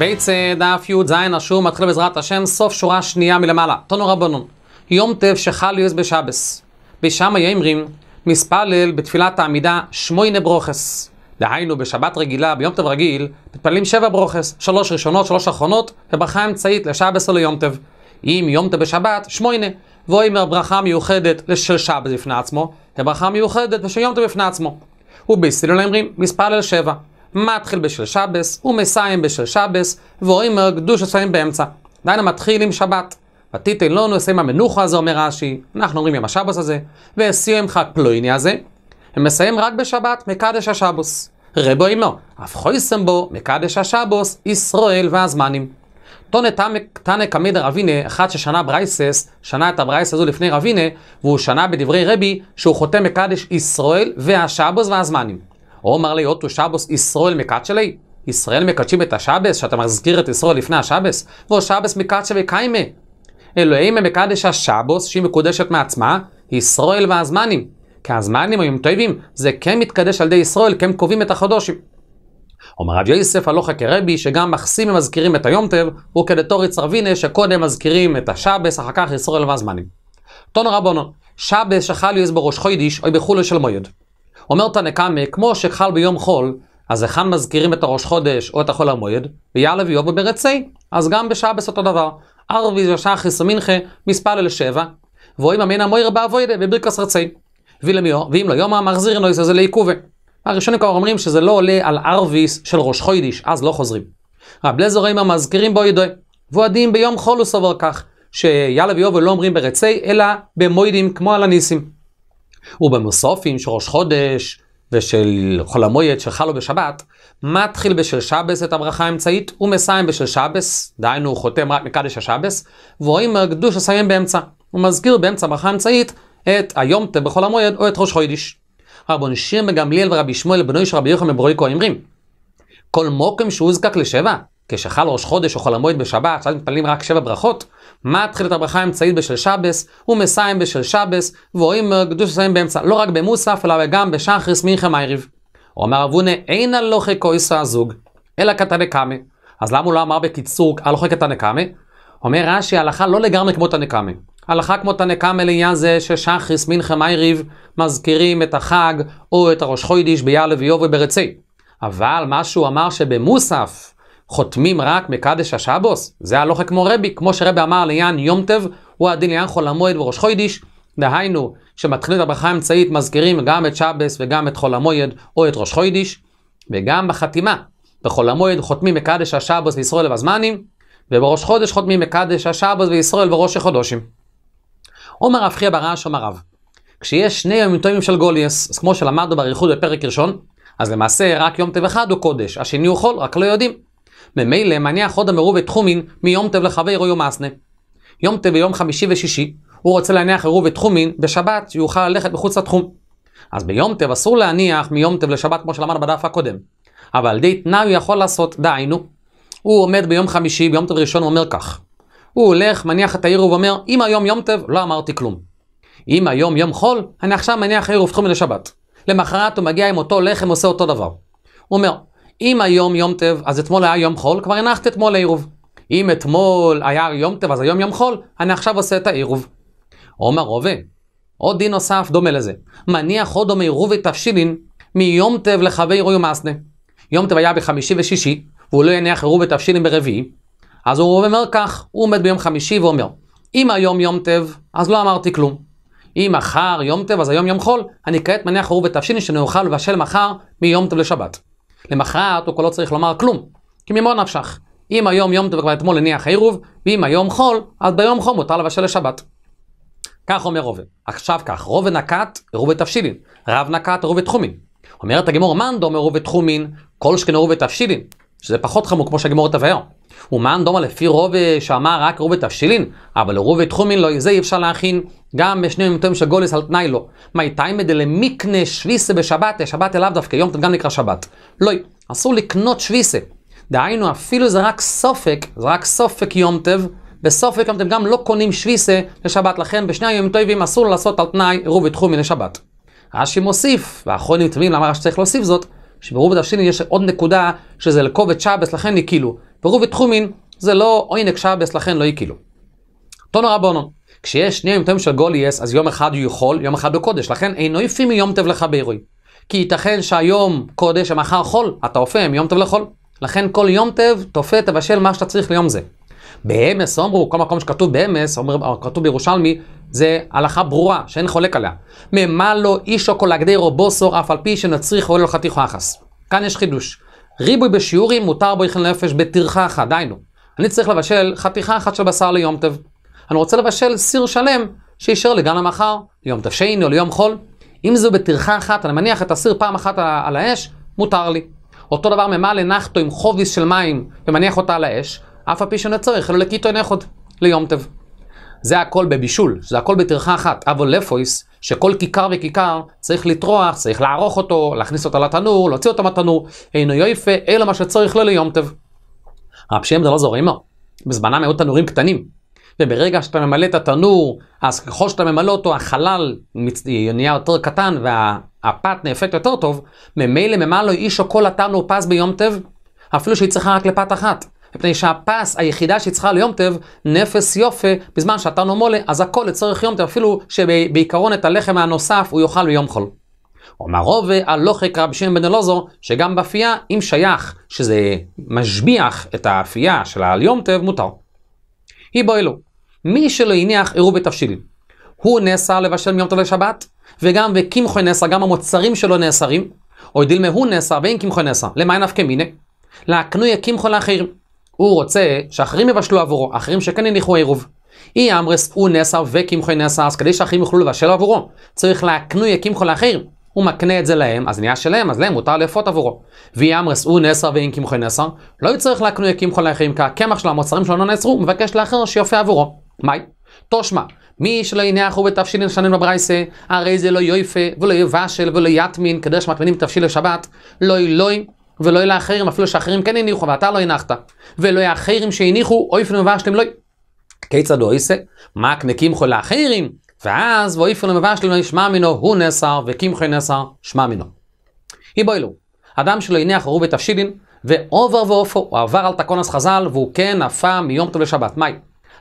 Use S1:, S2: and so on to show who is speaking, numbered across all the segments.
S1: בית דף י"ז השיעור מתחיל בעזרת השם, סוף שורה שנייה מלמעלה. תונו רבנון, יום טף שחל יוס בשבס. בשם היאמרים, מספלל בתפילת העמידה שמונה ברוכס. דהיינו, בשבת רגילה, ביום טב רגיל, מתפללים שבע ברוכס, שלוש ראשונות, שלוש אחרונות, וברכה אמצעית לשבס או ליום טב. אם יום טב בשבת, והוא אומר ברכה מיוחדת לשל שבס בפני עצמו, וברכה מיוחדת לשל יום טב בפני עצמו. ובסילול האמרים, מספלל שבע. מתחיל בשל שבס ומסיים בשל שבס ואומר קדוש הסיים באמצע. דהיינו מתחיל עם שבת. ותיתן לנו לסיים המנוחה הזה אומר רש"י, אנחנו אומרים עם השבוס הזה, ואסיים חג פלואיני הזה, ומסיים רק בשבת מקדש השבוס. רבו אמו, אף חויסם בו מקדש השבוס, ישראל והזמנים. תנא קמידר אבינה, אחד ששנה ברייסס, שנה את הברייסס הזו לפני רבינה, והוא שנה בדברי רבי שהוא חותם מקדש ישראל והשבוס והזמנים. אומר לי אוטו שבוס ישראל מקצ'לי? ישראל מקדשים את השבס, שאתה מזכיר את ישראל לפני השבס? לא שבס מקדשה וקיימה. אלוהים מקדש השבוס, שהיא מקודשת מעצמה, ישראל והזמנים. כי הזמנים היו טובים, זה כן מתקדש על ידי ישראל, כי הם קובעים את החודשים. אומר רב יוסף הלוך כרבי, שגם מחסימים מזכירים את היום טב, הוא וכדתור יצרווינה, שקודם מזכירים את השבס, אחר כך ישראל והזמנים. תון רבונו, שבס שחל יוס בראש חוידיש, או בחולו של מויד. אומר תנקמה, כמו שחל ביום חול, אז היכן מזכירים את הראש חודש או את החול המועד? ויאללה ויובו וברצי. אז גם בשבס אותו דבר. ערבי חיסא מנחה, אל שבע. ואוים אמינא מויר באבוידה בברכס רצי. ולמיו, ואם לא יומא מחזיר נויס הזה לעיכובה. הראשונים כבר אומרים שזה לא עולה על ארוויס של ראש חוידיש, אז לא חוזרים. רב לזר אימא מזכירים בו ידוי. ועדים ביום חול הוא סובר כך, שיאללה ויובל לא אומרים ברצי, אלא במוידים כמו על הניסים. ובמוסופים של ראש חודש ושל חול המועד שחלו בשבת, מתחיל בשל שבס את הברכה האמצעית ומסיים בשל שבס, דהיינו הוא חותם רק מקדש השבס, ורואים הקדוש לסיים באמצע. הוא מזכיר באמצע הברכה האמצעית את היום תה בחול המועד או את ראש חודש. רבון שיר מגמליאל ורבי שמואל בנוי של רבי יוחנן בברויקו אומרים כל מוקם שהוזקק לשבע, כשחל ראש חודש או חול המועד בשבת, שאז מתפללים רק שבע ברכות, מה תחילת הברכה האמצעית בשל שבס, ומסיים בשל שבס, ורואים קדוש מסיים באמצע, לא רק במוסף, אלא גם בשחריס מיכה מייריב. הוא אומר אבונה, אין הלוכי כויסו הזוג, אלא קטנקמה. אז למה הוא לא אמר בקיצור הלוכי קטנקמה? אומר רש"י, ההלכה לא לגמרי כמו תנקמה. הלכה כמו תנקמה לעניין זה ששחריס מנחה מייריב מזכירים את החג או את הראש חוידיש ביעל וביוב וברצי. אבל מה שהוא אמר שבמוסף חותמים רק מקדש השבוס? זה הלוכה כמו רבי, כמו שרבי אמר ליען יום טב, הוא הדין ליען חול המועד וראש חוידיש. דהיינו, כשמתחילים את הברכה האמצעית מזכירים גם את שבס וגם את חול המועד או את ראש חוידיש, וגם בחתימה. בחול המועד חותמים מקדש השבוס וישראל ובזמנים, ובראש חודש חותמים מקדש השבוס וישראל וראש החודשים. עומר רב חייא ברעש אמר רב, כשיש שני ימים טובים של גוליאס, אז כמו שלמדנו באריכות בפרק ראשון, אז למעשה רק יום טב אחד הוא קודש, השני הוא חול, רק לא יודעים. ממילא מניח עוד המרוב את תחומין מיום טב לחבר או יום אסנה. יום טב ביום חמישי ושישי, הוא רוצה להניח עירוב את תחומין בשבת, שיוכל ללכת מחוץ לתחום. אז ביום טב אסור להניח מיום טב לשבת כמו שלמדנו בדף הקודם. אבל די תנאי הוא יכול לעשות, דהיינו. הוא עומד ביום חמישי, ביום טב ראשון הוא אומר כך. הוא הולך, מניח את העירוב, ואומר, אם היום יום טב, לא אמרתי כלום. אם היום יום חול, אני עכשיו מניח עירוב תחומין לשבת. למחרת הוא מגיע עם אותו לחם, עושה אותו דבר. הוא אומר, אם היום יום טב, אז אתמול היה יום חול, כבר הנחת אתמול עירוב. אם אתמול היה יום טב, אז היום יום חול, אני עכשיו עושה את העירוב. עומר רובה, עוד דין נוסף דומה לזה. מניח עוד דומה עירוב ותבשילין מיום טב לחבי רוי ומאסנה. יום טב היה בחמישי ושישי, והוא לא יניח עירוב ותבשילין ברביעי, אז הוא אומר כך, הוא עומד ביום חמישי ואומר, אם היום יום טב, אז לא אמרתי כלום. אם מחר יום טב, אז היום יום חול, אני כעת מניח עירוב ותבשילין שנאכל לבשל מחר מיום טב לשבת. למחרת הוא כבר לא צריך לומר כלום, כי ממון נפשך. אם היום יום טוב כבר אתמול הניח עירוב, ואם היום חול, אז ביום חול מותר לבשל לשבת. כך אומר רובן. עכשיו כך, רובן נקט עירוב בתבשילין, רב נקט עירוב בתחומין. אומרת הגמור מנדום עירוב בתחומין, כל שכן עירוב בתבשילין, שזה פחות חמור כמו שהגמור תבהר. ומען דומה לפי רוב אה, שאמר רק רוב תבשילין, אבל רוב תחומין לא, זה אי אפשר להכין. גם בשני ימים של גולס על תנאי לא. מי תיימא דלמיקנה שוויסה בשבת, שבת אליו דווקא, יום גם נקרא שבת. לא, אסור לקנות שוויסה. דהיינו, אפילו זה רק סופק, זה רק סופק יום טב, בסופק יום טב גם לא קונים שוויסה לשבת, לכן בשני הימים טובים אסור לעשות על תנאי עירוב ותחומין לשבת. רש"י מוסיף, ואחרונים תמימים למה רש"י צריך להוסיף זאת, שברוב ודשילין יש עוד נקודה שזה לקובץ שבס, לכן היא כאילו, פירוב ותחומין זה לא עונג שבס, לכן לא יקילו. תונו רבונו, כשיש שני יום ימים של גוליאס, אז יום אחד הוא יכול, יום אחד הוא קודש, לכן אינו יפי מיום טב לחברוי. כי ייתכן שהיום קודש ומחר חול, אתה אופה מיום טב לחול. לכן כל יום טב תופה, תבשל מה שאתה צריך ליום זה. באמס אמרו, כל מקום שכתוב באמס, אומר, או אה, כתוב בירושלמי, זה הלכה ברורה, שאין חולק עליה. ממה לא אישו כל הגדירו בוסור, אף על פי שנצריך ואולי לך תיכו אחס. כאן יש חידוש. ריבוי בשיעורים מותר בו יחל נפש בטרחה אחת, דהיינו. אני צריך לבשל חתיכה אחת של בשר ליום טב. אני רוצה לבשל סיר שלם שישאר לגן המחר, ליום טב שני או ליום חול. אם זו בטרחה אחת, אני מניח את הסיר פעם אחת על האש, מותר לי. אותו דבר ממה לנחתו עם חוביס של מים ומניח אותה על האש, אף על פי שאני צריך, אלא לקיטו נכות, ליום טב. זה הכל בבישול, זה הכל בטרחה אחת. אבל לפויס, שכל כיכר וכיכר צריך לטרוח, צריך לערוך אותו, להכניס אותה לתנור, להוציא אותה מהתנור, אינו יפה, אלא מה שצריך לו ליום טב. רב שם זה לא זורם לו, בזמנם היו תנורים קטנים. וברגע שאתה ממלא את התנור, אז ככל שאתה ממלא אותו, החלל מצ... נהיה יותר קטן והפת נאפקת יותר טוב, ממילא ממלא איש או כל התנור פס ביום טב, אפילו שהיא צריכה רק לפת אחת. מפני שהפס היחידה שהיא צריכה ליום טב, נפס יופה, בזמן שאתה לא מולה, אז הכל לצורך יום טב, אפילו שבעיקרון את הלחם הנוסף הוא יאכל ביום חול. אומר רובה הלוחק רבי שמעון בן אלוזור, שגם באפייה, אם שייך שזה משביח את האפייה של היום טב, מותר. היא בו אלו, מי שלא הניח עירו בתבשילים. הוא נאסר לבשל מיום טוב לשבת, וגם וקמחוי נאסר, גם המוצרים שלו נאסרים, או דילמה הוא נאסר ואין קמחוי נאסר, למען אף מיניה? להקנוי קמחוי לאחרים. הוא רוצה שאחרים יבשלו עבורו, אחרים שכן יניחו עירוב. אי אמרס הוא נסר וקמחו נסר, אז כדי שאחרים יוכלו לבשל עבורו, צריך להקנוי הקימחו לאחר. הוא מקנה את זה להם, אז נהיה שלהם, אז להם מותר לאפות עבורו. ואי אמרס הוא נסר ואין קמחו נסר, לא יצטרך להקנוי הקימחו לאחרים, כי הקמח של המוצרים שלו לא נעצרו, הוא מבקש לאחר שיופיע עבורו. מאי? תושמע, מי שלא הוא בתבשיל נשנן בברייסה, הרי זה לא יויפה, ולא יבשל, ולא יטמין, כדי שמטמינים תבשיל לשבת, לא ילוי. ולא אלא אחרים, אפילו שאחרים כן הניחו, ואתה לא הנחת. ולא אחרים שהניחו, אוי פנו ובשתם לא... כיצד הוא עושה? מה קנקים קנקימחו לאחרים? ואז ואוי פנו ובשתם לא ישמע מינו, הוא נסר, וקמחי נסר, שמע מינו. היבוילו, אדם שלא הניח רובי תפשידין, ועובר ואופו, הוא עבר על תקונס חז"ל, והוא כן נפה מיום טוב לשבת. מהי?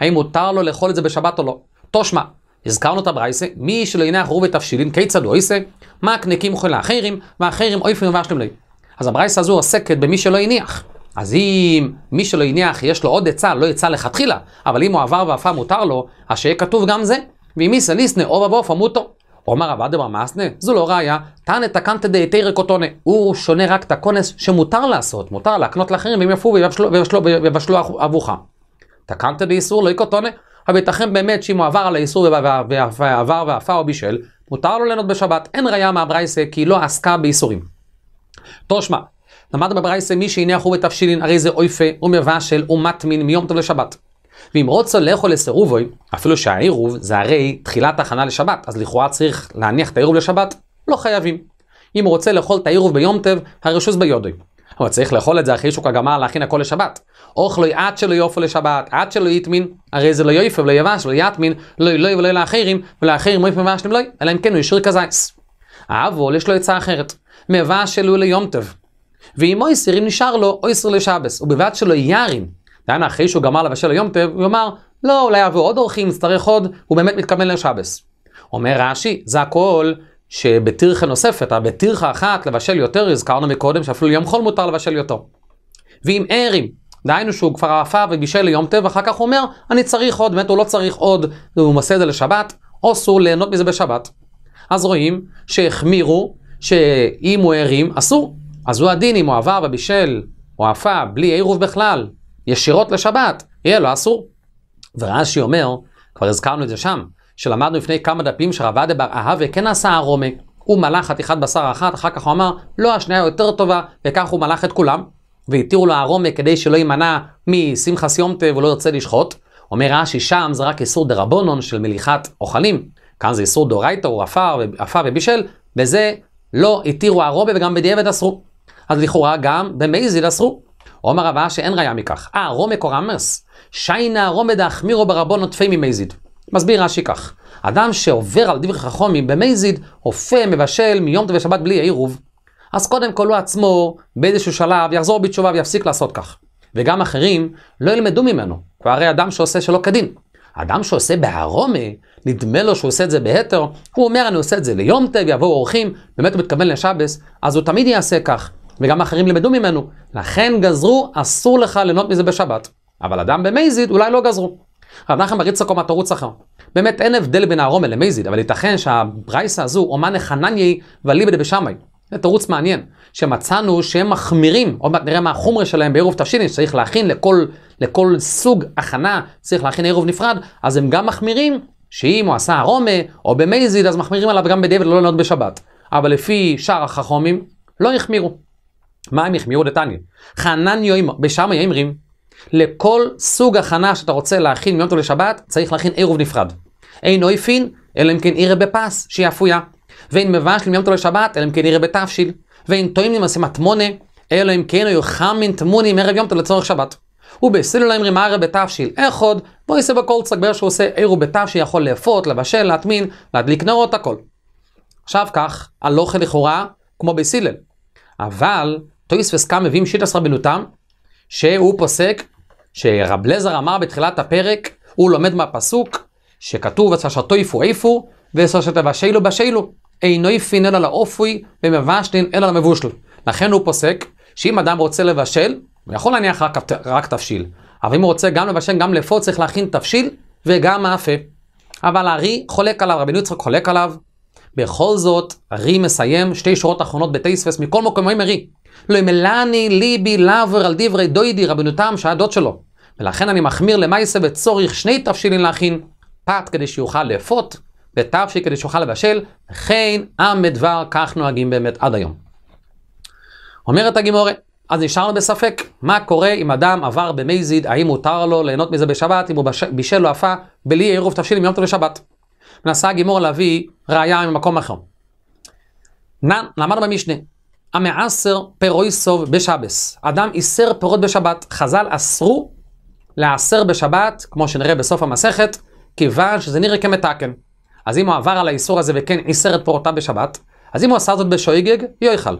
S1: האם מותר לו לאכול את זה בשבת או לא? תושמע, הזכרנו את הברייסה, מי שלא הניח רובי תפשילין, כיצד הוא עושה? מה קנקים חולה אחרים, ואחרים אוי פנו ובשלם להם. לא אז הברייסה הזו עוסקת במי שלא הניח. אז אם מי שלא הניח יש לו עוד עצה, לא עצה לכתחילה, אבל אם הוא עבר ועפה מותר לו, אז שיהיה כתוב גם זה. ואם איסא ליסנא אובה באופה מותו. עומר רב אדבר מאסנה, זו לא ראיה, תנא תקנת דאיתרא רקוטונה. הוא שונה רק את הכונס שמותר לעשות, מותר להקנות לאחרים, והם יפו ויבשלו עבוכה. תקנת דאיסור לא יקוטונה. אבל ייתכן באמת שאם הוא עבר על האיסור ועבר ועפה או בישל, מותר לו ליהנות בשבת. אין ראיה מהברייסה כי היא לא עסקה באיסורים. תושמע, למד בברייסה מי שהניחו בתבשילין, הרי זה אויפה ומבשל ומטמין מיום טוב לשבת. ואם רוצה לאכול לסירובוי, אפילו שהעירוב זה הרי תחילת הכנה לשבת, אז לכאורה צריך להניח את העירוב לשבת, לא חייבים. אם הוא רוצה לאכול את העירוב ביום טב, הרי שוס ביודוי. אבל צריך לאכול את זה אחרי שוק הגמר להכין הכל לשבת. אוכלוי עד שלא יאופו לשבת, עד שלא יטמין, הרי זה לא יאיפה ולא יבש ולא יטמין, לא ילוי ולא לאחרים, ולאחרים לא יפה ולא אלא אם כן הוא ישיר כזייס. האבול יש לו עצה אחרת. שלו ליום טוב. ואם אויסר, אם נשאר לו, אויסר לשבס. ובבת שלו ירין, דהיינו אחרי שהוא גמר לבשל ליום טוב, הוא אמר, לא, אולי יבואו עוד אורחים, נצטרך עוד, הוא באמת מתכוון לשבס. אומר רש"י, זה הכל שבטרחה נוספת, בטרחה אחת לבשל יותר, הזכרנו מקודם שאפילו יום חול מותר לבשל יותר. ואם ערים, דהיינו שהוא כבר עפה ובישל ליום טבע, אחר כך הוא אומר, אני צריך עוד, באמת הוא לא צריך עוד, והוא עושה את זה לשבת, או אסור ליהנות מזה בשבת. אז רואים שהחמירו שאם הוא הרים, אסור. אז הוא הדין אם הוא עבר ובישל או עפה בלי עירוב בכלל, ישירות לשבת, יהיה לו אסור. ורש"י אומר, כבר הזכרנו את זה שם, שלמדנו לפני כמה דפים שרבדה בר אהבה כן עשה ארומה. הוא מלך חתיכת בשר אחת, אחר כך הוא אמר, לא, השנייה יותר טובה, וכך הוא מלך את כולם. והתירו לו ארומה כדי שלא יימנע משמחה סיומתה ולא ירצה לשחוט. אומר רש"י, שם זה רק איסור דרבונון של מליכת אוכלים. כאן זה איסור דורייתא, הוא עפה ובישל, בזה לא התירו הרובה וגם בדיעבד אסרו. אז לכאורה גם במייזיל אסרו. עומר רבה שאין ראיה מכך. אה, רומק או רמס? שיינה רומד אחמירו ברבו נוטפי ממייזיד. מסביר רש"י כך, אדם שעובר על דברי חכומים במייזיד, אופה, מבשל מיום טוב ושבת בלי עירוב. אז קודם כל הוא עצמו, באיזשהו שלב, יחזור בתשובה ויפסיק לעשות כך. וגם אחרים לא ילמדו ממנו, כבר הרי אדם שעושה שלא כדין. אדם שעושה בהרומי, נדמה לו שהוא עושה את זה בהתר, הוא אומר אני עושה את זה ליום טב, יבואו אורחים, באמת הוא מתכוון לשבס, אז הוא תמיד יעשה כך, וגם אחרים למדו ממנו. לכן גזרו, אסור לך ליהנות מזה בשבת. אבל אדם במייזיד אולי לא גזרו. רב נחמן בר יצחק תרוץ אחר. באמת אין הבדל בין הארומה למייזיד, אבל ייתכן שהברייסה הזו אומן נחנניי וליבד בשמאי. זה תירוץ מעניין, שמצאנו שהם מחמירים, עוד מעט נראה מה החומרה שלהם בעירוב תבשילין, שצריך להכין לכל, לכל סוג הכנה, צריך להכין עירוב נפרד, אז הם גם מחמירים, שאם הוא עשה הרומה או במייזיד, אז מחמירים עליו גם בדיוק לא לענות בשבת. אבל לפי שאר החכומים, לא החמירו. מה הם החמירו דתניא? חנן יוימו, בשם היאמרים, לכל סוג הכנה שאתה רוצה להכין מיום טוב לשבת, צריך להכין עירוב נפרד. אין אויפין, אלא אם כן עירה בפס, שהיא אפויה. ואין מבשלים יום תלוי שבת, אלא אם כן יראה בתבשיל. ואין טועים למעשה מטמונה, אלא אם כן היו יחם מן טמונים ערב יום תלוי לצורך שבת. ובסילו להם רמארה בתבשיל אחד, בואי יעשה בכל צגבר שהוא עושה עיר בתבשיל, יכול לאפות, לבשל, להטמין, להדליק נרות, הכל. עכשיו כך, הלוכה לכאורה, כמו בסילל. אבל, טויס וסקאם מביאים שיטס רבנותם, שהוא פוסק, שרב לזר אמר בתחילת הפרק, הוא לומד מהפסוק, שכתוב, אשר תויפו איפו, ואשר שתבשלו בשלו. אינו יפין אלא לאופוי ומבשלין אלא למבושל. לכן הוא פוסק שאם אדם רוצה לבשל, הוא יכול להניח רק, רק תבשיל. אבל אם הוא רוצה גם לבשל, גם לפה צריך להכין תבשיל וגם מאפה. אבל הארי חולק עליו, רבי יצחק חולק עליו. בכל זאת, ארי מסיים שתי שורות אחרונות בתייספס, מכל מקום אומרים ארי. לא ימלני ליבי לאבר על דברי דוידי רבנותם שהדות שלו. ולכן אני מחמיר למעשה וצורך שני תבשילים להכין, פת כדי שיוכל לאפות, ותרש"י כדי שאוכל לבשל, וכן עם מדבר כך נוהגים באמת עד היום. אומרת הגימורי, אז נשארנו בספק, מה קורה אם אדם עבר במזיד, האם מותר לו ליהנות מזה בשבת, אם הוא בש... בישל לו עפה בלי עירוב תבשיל מיום טוב לשבת. מנסה הגימור להביא ראייה ממקום אחר. למדנו במשנה, המעשר פרויסוב בשבס. אדם איסר פירות בשבת. חז"ל אסרו לעשר בשבת, כמו שנראה בסוף המסכת, כיוון שזה נראה כמתקן. אז אם הוא עבר על האיסור הזה וכן איסר את פירותיו בשבת, אז אם הוא עשה זאת בשויגג, יויכל.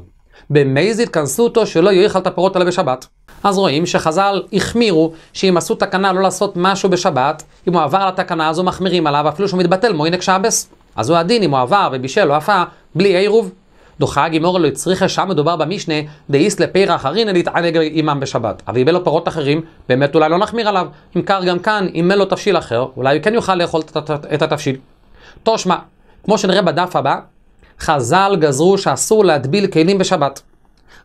S1: במייז התכנסו אותו שלא יויכל את הפירות האלה בשבת. אז רואים שחז"ל החמירו שאם עשו תקנה לא לעשות משהו בשבת, אם הוא עבר על התקנה הזו מחמירים עליו אפילו שהוא מתבטל מוינק שעבס. אז הוא הדין אם הוא עבר ובישל או עפה בלי עירוב. דוחה גימור לא הצריכה שם מדובר במשנה דאיס לפירא אחרינא להתענג עמם בשבת. אבל אם אין לו פירות אחרים, באמת אולי לא נחמיר עליו. אם כך גם כאן, אם אין לו תבשיל אחר, אולי הוא כן יוכל לאכול את התבשיל. תושמע, כמו שנראה בדף הבא, חז"ל גזרו שאסור להטביל כלים בשבת.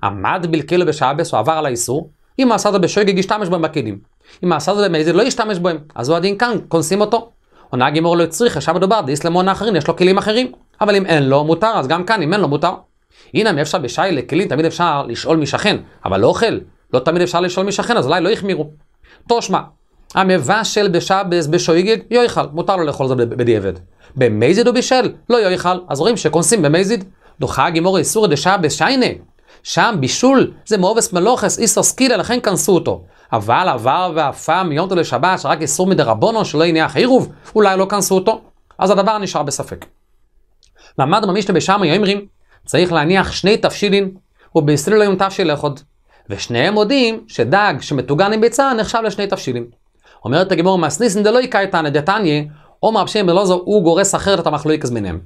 S1: עמד בלכלו בשעבס, הוא עבר על האיסור, אם הוא עשה את זה בשוגג, ישתמש בהם בכלים. אם עשה את זה במזיד, לא ישתמש בהם. אז הוא הדין כאן, קונסים אותו. או נהג אמור לא צריכה, עכשיו מדובר, דיס למון האחרים, יש לו כלים אחרים. אבל אם אין לו, מותר, אז גם כאן, אם אין לו, מותר. הנה, מאפשר בשי לכלים, תמיד אפשר לשאול משכן, אבל לא אוכל. לא תמיד אפשר לשאול משכן, אז אולי לא החמירו. תושמע, המבשל בשבס בשויגיג, יויכל, מותר לו לאכול זה בדיעבד. במזיד הוא בישל, לא יויכל, אז רואים שכונסים במזיד. דוחה הגימור איסור דשבס שיינה. שם בישול זה מאובס מלוכס איסו סקילה, לכן כנסו אותו. אבל עבר ועפה תל לשבת, שרק איסור מדרבנו שלא יניח עירוב, אולי לא כנסו אותו. אז הדבר נשאר בספק. למד ממישנה בשמה יאמרים, צריך להניח שני תבשילין, ובישראל היום תבשיל אחד. ושניהם מודים שדג שמטוגן עם ביצה נחשב לשני תבשילים. אומרת הגמור מסניסן דלא יקייתנא דתניא, עומר בשם אלעזר הוא גורס אחרת את המחלוקס ביניהם.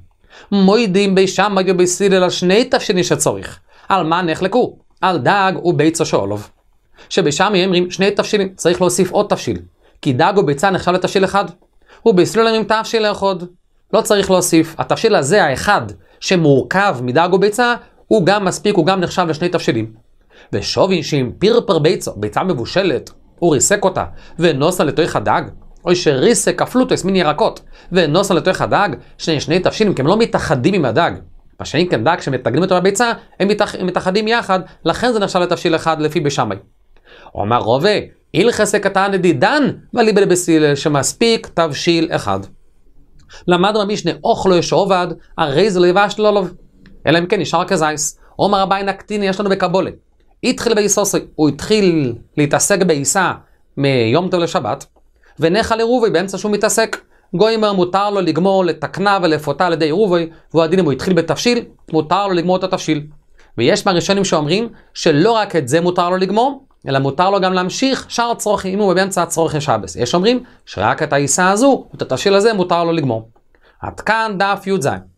S1: מוידים בי שם שמאי בי סילל על שני תבשני שצריך. על מה נחלקו? על דג וביצה שאולוב. שבי שבשמאי אומרים שני תפשילים, צריך להוסיף עוד תפשיל. כי דג וביצה נחשב לתפשיל אחד. ובסלול אומרים תפשיל אחד. לא צריך להוסיף. התפשיל הזה, האחד, שמורכב מדג וביצה, הוא גם מספיק, הוא גם נחשב לשני תפשילים. ושווי שעם פרפר ביצה, ביצה מבושלת, הוא ריסק אותה, ונוסה לתוך הדג. או שריסק הפלוטו הסמין ירקות, ונוסה לתוך הדג, שני שני תבשילים, כי הם לא מתאחדים עם הדג. מה שאם כן דג שמתנגדים אותו בביצה, הם מתאחדים יחד, לכן זה נחשב לתבשיל אחד לפי בשמאי. הוא אמר רובה, הלכסה הקטן לדידן, וליבל בסיל, שמספיק תבשיל אחד. למדנו במשנה אוכלו לא יש עובד, הרי זה לא יבש לו אלא אם כן נשאר כזייס. עומר הבא נקטיני יש לנו בקבולת. התחיל בעיסוסי, הוא התחיל להתעסק בעיסה מיום טוב לשבת, ונחה לרובי באמצע שהוא מתעסק. גויימר מותר לו לגמור לתקנה ולפותה על ידי רובי, והוא הדין אם הוא התחיל בתבשיל, מותר לו לגמור את התבשיל. ויש מהראשונים שאומרים שלא רק את זה מותר לו לגמור, אלא מותר לו גם להמשיך שאר הצרוכי, אם הוא באמצע הצרוכים שבס. יש אומרים שרק את העיסה הזו, את התבשיל הזה, מותר לו לגמור. עד כאן דף י"ז.